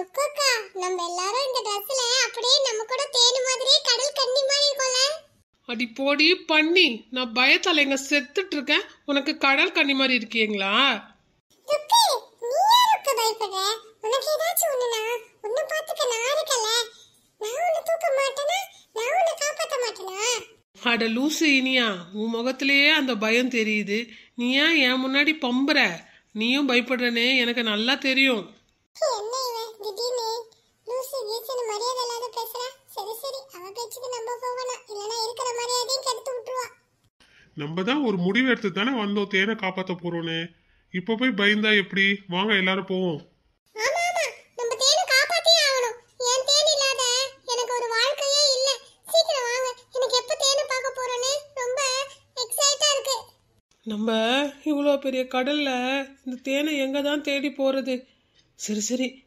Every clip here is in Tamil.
ருக்குக்கா நம்ம எல்லாரும் இந்த ட்ரெஸ்ல அப்படியே நம்ம கூட தேனு மாதிரி கடல் கன்னி மாதிரி இருக்கோம்ல அடி போடி பண்ணி நான் பயத்தால எங்க செத்துட்டு இருக்கேன் உனக்கு கடல் கன்னி மாதிரி இருக்கீங்களா ருக்கு நீ யார் ருக்கு பயப்படுற உனக்கு ஏதாச்சும் ஒண்ணுனா ஒண்ணு பாத்துக்க நான் இருக்கல நான் உன்னை தூக்க மாட்டேனா நான் உன்னை காப்பாத்த மாட்டேனா அட லூசு இனியா உன் முகத்திலேயே அந்த பயம் தெரியுது நீயா ஏன் என் முன்னாடி பம்புற நீயும் பயப்படுறனே எனக்கு நல்லா தெரியும் என்ன திடீர்னு லூசு கீசுன்னு மரியாதை இல்லாத பேசுறா சரி சரி அவ பேச்சுக்கு நம்ம போகணும் இல்லனா இருக்கிற மரியாதையும் கெடுத்து விட்டுருவா நம்ம தான் ஒரு முடிவு எடுத்து தானே வந்தோம் தேனை காப்பாற்ற போறோம்னு இப்ப போய் பயந்தா எப்படி வாங்க எல்லாரும் போவோம் நம்ம இவ்வளோ பெரிய கடலில் இந்த தேனை எங்கே தான் தேடி போகிறது சரி சரி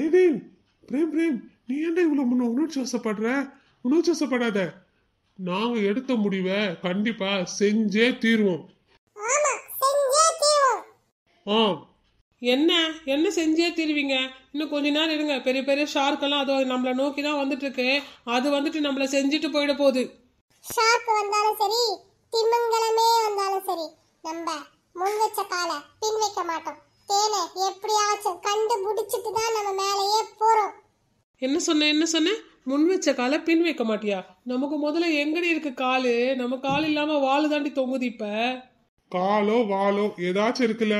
டேய் டேய் பிரேம் பிரேம் நீ ஏன்டா இவ்வளோ முன்ன உணர்ச்சி வசப்படுற உணர்ச்சி வசப்படாத நாங்கள் எடுத்த முடிவை கண்டிப்பாக செஞ்சே தீர்வோம் ஆ என்ன என்ன செஞ்சே தீருவீங்க இன்னும் கொஞ்ச நேரம் இருங்க பெரிய பெரிய ஷார்க்கெல்லாம் அது நம்மளை நோக்கி தான் வந்துட்டு இருக்கு அது வந்துட்டு நம்மளை செஞ்சுட்டு போயிட போகுது ஷார்க் வந்தாலும் சரி திமிங்கலமே வந்தாலும் சரி நம்ம முன் வச்ச காலை பின் வைக்க மாட்டோம் என்ன சொன்ன என்ன சொன்ன முன் வச்ச காலை பின் வைக்க மாட்டியா நமக்கு முதல்ல எங்கடி இருக்கு காலு நம்ம கால் இல்லாம வாழு தாண்டி தொங்குது இப்ப காலோ வாலோ ஏதாச்சும் இருக்குல்ல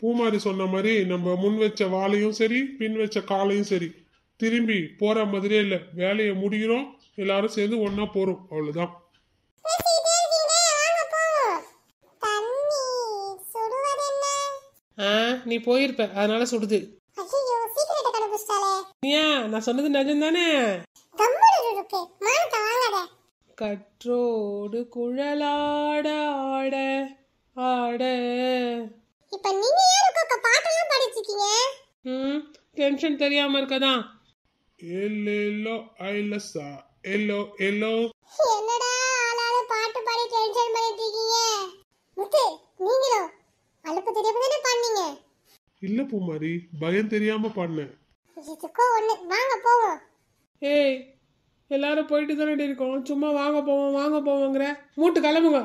பூமாரி சொன்ன மாதிரி நம்ம முன் வச்ச வாழையும் சரி பின் வச்ச காலையும் சரி திரும்பி போற மாதிரியே இல்லை வேலையை முடிகிறோம் எல்லாரும் சேர்ந்து ஒன்னா போறோம் அவ்வளவுதான் ஆ நீ போயிருப்ப அதனால சுடுது ஏன் நான் சொன்னது நிஜம் தானே கற்றோடு குழலாட ஆட ஆட இப்ப நீங்க ஏன் உட்கார்ந்து பாட்டெல்லாம் பாடிட்டு ம் டென்ஷன் தெரியாம இருக்கதான் எல்லோ ஐலசா எல்லோ எல்லோ என்னடா ஆளால பாட்டு பாடி டென்ஷன் பண்ணிட்டு இருக்கீங்க முத்து நீங்களும் அலுப்பு தெரியாம தானே பாடுனீங்க இல்ல பூமாரி பயம் தெரியாம பாடினேன் ஒன்று வாங்க போவோம் ஏய் எல்லாரும் போயிட்டு தானே இருக்கோம் சும்மா வாங்க போவோம் வாங்க போவோங்கிற மூட்டு கிளம்புங்க